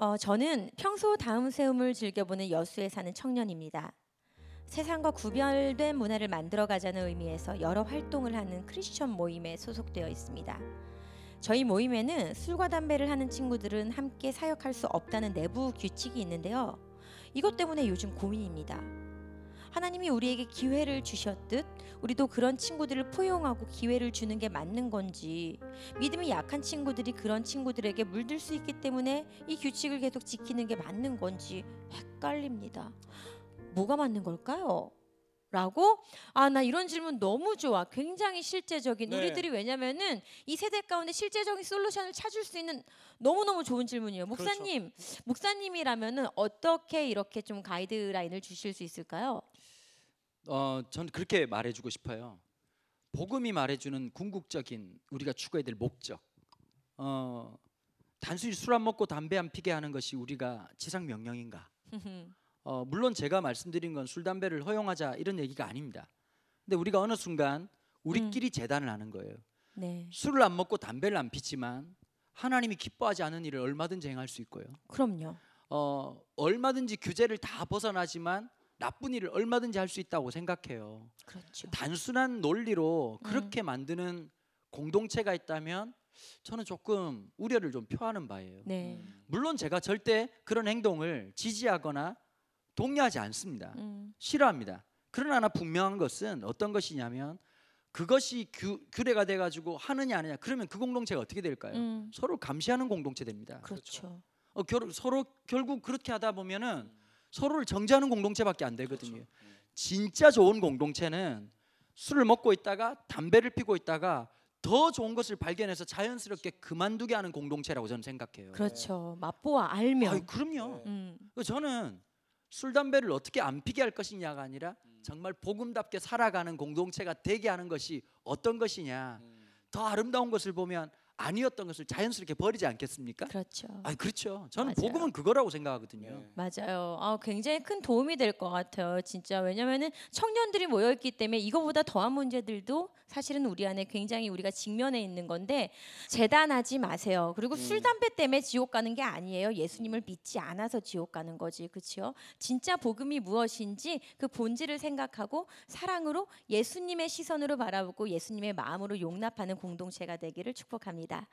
어, 저는 평소 다음 세움을 즐겨보는 여수에 사는 청년입니다. 세상과 구별된 문화를 만들어가자는 의미에서 여러 활동을 하는 크리스천 모임에 소속되어 있습니다. 저희 모임에는 술과 담배를 하는 친구들은 함께 사역할 수 없다는 내부 규칙이 있는데요. 이것 때문에 요즘 고민입니다. 하나님이 우리에게 기회를 주셨듯 우리도 그런 친구들을 포용하고 기회를 주는 게 맞는 건지 믿음이 약한 친구들이 그런 친구들에게 물들 수 있기 때문에 이 규칙을 계속 지키는 게 맞는 건지 헷갈립니다. 뭐가 맞는 걸까요? 라고 아 나 이런 질문 너무 좋아 굉장히 실제적인 네. 우리들이 왜냐면은 이 세대 가운데 실제적인 솔루션을 찾을 수 있는 너무너무 좋은 질문이에요 그렇죠. 목사님 그렇죠. 목사님이라면은 어떻게 이렇게 좀 가이드라인을 주실 수 있을까요 어~ 전 그렇게 말해주고 싶어요 복음이 말해주는 궁극적인 우리가 추구해야 될 목적 어~ 단순히 술 안 먹고 담배 안 피게 하는 것이 우리가 지상 명령인가 어, 물론 제가 말씀드린 건 술 담배를 허용하자 이런 얘기가 아닙니다. 근데 우리가 어느 순간 우리끼리 음. 재단을 하는 거예요. 네. 술을 안 먹고 담배를 안 피지만 하나님이 기뻐하지 않은 일을 얼마든지 행할 수 있고요. 그럼요. 어, 얼마든지 규제를 다 벗어나지만 나쁜 일을 얼마든지 할 수 있다고 생각해요. 그렇죠. 단순한 논리로 그렇게 음. 만드는 공동체가 있다면 저는 조금 우려를 좀 표하는 바예요. 네. 음. 물론 제가 절대 그런 행동을 지지하거나 동의하지 않습니다. 음. 싫어합니다. 그러나 하나 분명한 것은 어떤 것이냐면 그것이 규, 규례가 돼 가지고 하느냐 안하냐 그러면 그 공동체가 어떻게 될까요? 음. 서로 감시하는 공동체 됩니다. 그렇죠. 어, 결, 서로 결국 그렇게 하다 보면은 서로를 정지하는 공동체밖에 안 되거든요. 그렇죠. 음. 진짜 좋은 공동체는 술을 먹고 있다가 담배를 피고 있다가 더 좋은 것을 발견해서 자연스럽게 그만두게 하는 공동체라고 저는 생각해요. 그렇죠. 맛보아 알면. 아 그럼요. 음. 그 저는 술 담배를 어떻게 안 피게 할 것이냐가 아니라 음. 정말 복음답게 살아가는 공동체가 되게 하는 것이 어떤 것이냐. 음. 더 아름다운 것을 보면 아니었던 것을 자연스럽게 버리지 않겠습니까? 그렇죠. 아 그렇죠. 저는 맞아요. 복음은 그거라고 생각하거든요. 네. 맞아요. 아, 굉장히 큰 도움이 될 것 같아요. 진짜 왜냐면은 청년들이 모여 있기 때문에 이거보다 더한 문제들도 사실은 우리 안에 굉장히 우리가 직면해 있는 건데 재단하지 마세요. 그리고 음. 술 담배 때문에 지옥 가는 게 아니에요. 예수님을 믿지 않아서 지옥 가는 거지. 그렇죠? 진짜 복음이 무엇인지 그 본질을 생각하고 사랑으로 예수님의 시선으로 바라보고 예수님의 마음으로 용납하는 공동체가 되기를 축복합니다. 있습니다.